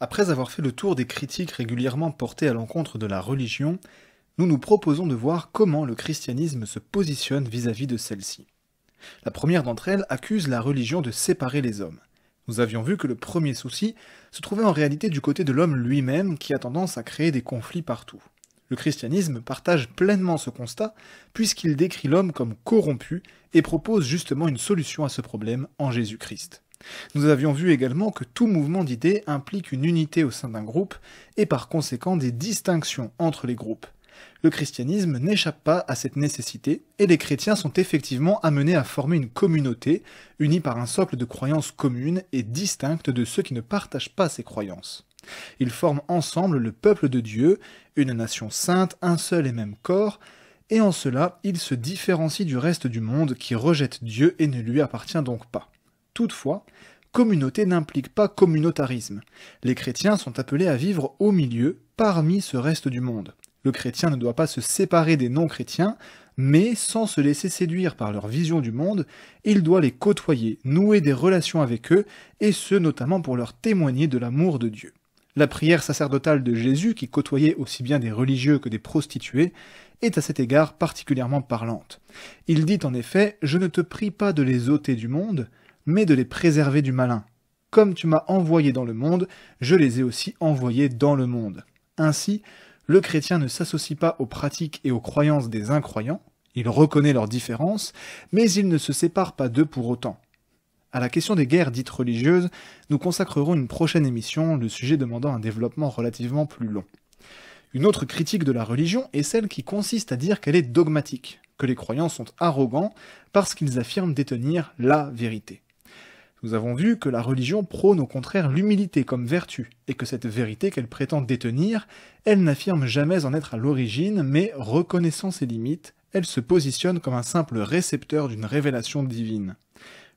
Après avoir fait le tour des critiques régulièrement portées à l'encontre de la religion, nous nous proposons de voir comment le christianisme se positionne vis-à-vis de celle-ci. La première d'entre elles accuse la religion de séparer les hommes. Nous avions vu que le premier souci se trouvait en réalité du côté de l'homme lui-même qui a tendance à créer des conflits partout. Le christianisme partage pleinement ce constat puisqu'il décrit l'homme comme corrompu et propose justement une solution à ce problème en Jésus-Christ. Nous avions vu également que tout mouvement d'idées implique une unité au sein d'un groupe et par conséquent des distinctions entre les groupes. Le christianisme n'échappe pas à cette nécessité et les chrétiens sont effectivement amenés à former une communauté unie par un socle de croyances communes et distinctes de ceux qui ne partagent pas ces croyances. Ils forment ensemble le peuple de Dieu, une nation sainte, un seul et même corps, et en cela, ils se différencient du reste du monde qui rejette Dieu et ne lui appartient donc pas. Toutefois, communauté n'implique pas communautarisme. Les chrétiens sont appelés à vivre au milieu, parmi ce reste du monde. Le chrétien ne doit pas se séparer des non-chrétiens, mais sans se laisser séduire par leur vision du monde, il doit les côtoyer, nouer des relations avec eux, et ce notamment pour leur témoigner de l'amour de Dieu. La prière sacerdotale de Jésus, qui côtoyait aussi bien des religieux que des prostituées, est à cet égard particulièrement parlante. Il dit en effet Je ne te prie pas de les ôter du monde, mais de les préserver du malin. Comme tu m'as envoyé dans le monde, je les ai aussi envoyés dans le monde. Ainsi, le chrétien ne s'associe pas aux pratiques et aux croyances des incroyants, il reconnaît leurs différences, mais il ne se sépare pas d'eux pour autant. À la question des guerres dites religieuses, nous consacrerons une prochaine émission, le sujet demandant un développement relativement plus long. Une autre critique de la religion est celle qui consiste à dire qu'elle est dogmatique, que les croyants sont arrogants parce qu'ils affirment détenir la vérité. Nous avons vu que la religion prône au contraire l'humilité comme vertu, et que cette vérité qu'elle prétend détenir, elle n'affirme jamais en être à l'origine, mais reconnaissant ses limites, elle se positionne comme un simple récepteur d'une révélation divine.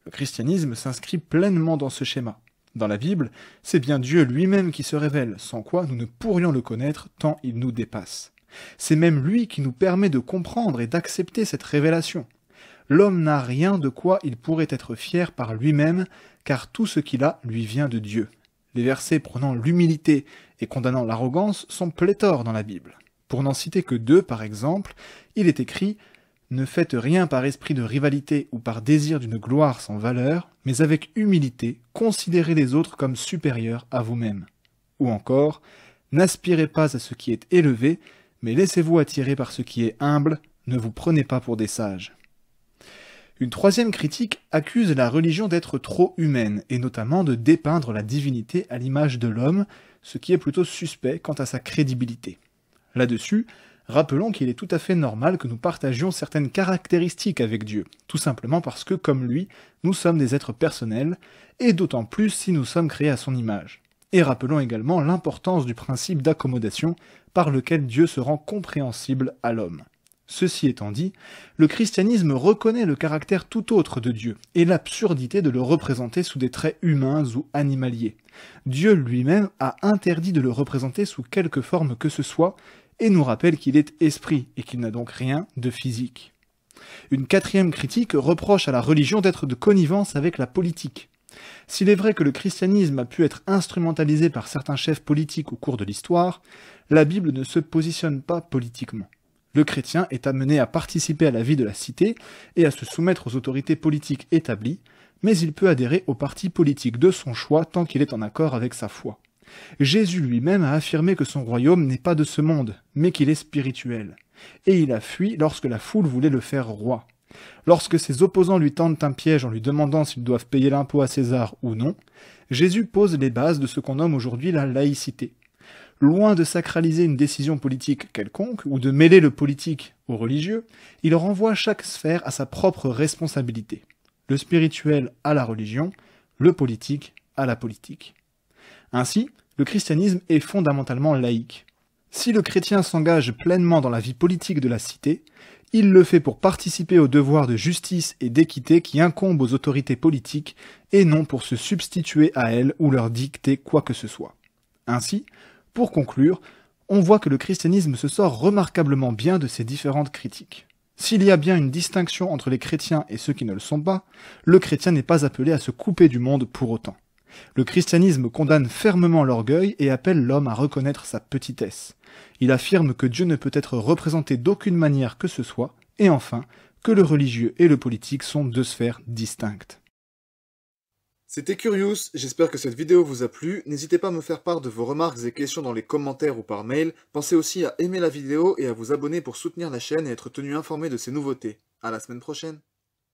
Le christianisme s'inscrit pleinement dans ce schéma. Dans la Bible, c'est bien Dieu lui-même qui se révèle, sans quoi nous ne pourrions le connaître tant il nous dépasse. C'est même lui qui nous permet de comprendre et d'accepter cette révélation. L'homme n'a rien de quoi il pourrait être fier par lui-même, car tout ce qu'il a lui vient de Dieu. Les versets prenant l'humilité et condamnant l'arrogance sont pléthores dans la Bible. Pour n'en citer que deux, par exemple, il est écrit Ne faites rien par esprit de rivalité ou par désir d'une gloire sans valeur, mais avec humilité, considérez les autres comme supérieurs à vous-même. Ou encore N'aspirez pas à ce qui est élevé, mais laissez-vous attirer par ce qui est humble, ne vous prenez pas pour des sages. Une troisième critique accuse la religion d'être trop humaine, et notamment de dépeindre la divinité à l'image de l'homme, ce qui est plutôt suspect quant à sa crédibilité. Là-dessus, rappelons qu'il est tout à fait normal que nous partagions certaines caractéristiques avec Dieu, tout simplement parce que, comme lui, nous sommes des êtres personnels, et d'autant plus si nous sommes créés à son image. Et rappelons également l'importance du principe d'accommodation par lequel Dieu se rend compréhensible à l'homme. Ceci étant dit, le christianisme reconnaît le caractère tout autre de Dieu et l'absurdité de le représenter sous des traits humains ou animaliers. Dieu lui-même a interdit de le représenter sous quelque forme que ce soit et nous rappelle qu'il est esprit et qu'il n'a donc rien de physique. Une quatrième critique reproche à la religion d'être de connivence avec la politique. S'il est vrai que le christianisme a pu être instrumentalisé par certains chefs politiques au cours de l'histoire, la Bible ne se positionne pas politiquement. Le chrétien est amené à participer à la vie de la cité et à se soumettre aux autorités politiques établies, mais il peut adhérer au parti politique de son choix tant qu'il est en accord avec sa foi. Jésus lui-même a affirmé que son royaume n'est pas de ce monde, mais qu'il est spirituel. Et il a fui lorsque la foule voulait le faire roi. Lorsque ses opposants lui tendent un piège en lui demandant s'ils doivent payer l'impôt à César ou non, Jésus pose les bases de ce qu'on nomme aujourd'hui la laïcité. Loin de sacraliser une décision politique quelconque ou de mêler le politique au religieux, il renvoie chaque sphère à sa propre responsabilité. Le spirituel à la religion, le politique à la politique. Ainsi, le christianisme est fondamentalement laïque. Si le chrétien s'engage pleinement dans la vie politique de la cité, il le fait pour participer aux devoirs de justice et d'équité qui incombe aux autorités politiques et non pour se substituer à elles ou leur dicter quoi que ce soit. Ainsi, pour conclure, on voit que le christianisme se sort remarquablement bien de ces différentes critiques. S'il y a bien une distinction entre les chrétiens et ceux qui ne le sont pas, le chrétien n'est pas appelé à se couper du monde pour autant. Le christianisme condamne fermement l'orgueil et appelle l'homme à reconnaître sa petitesse. Il affirme que Dieu ne peut être représenté d'aucune manière que ce soit, et enfin, que le religieux et le politique sont deux sphères distinctes. C'était Curious, j'espère que cette vidéo vous a plu, n'hésitez pas à me faire part de vos remarques et questions dans les commentaires ou par mail, pensez aussi à aimer la vidéo et à vous abonner pour soutenir la chaîne et être tenu informé de ses nouveautés. À la semaine prochaine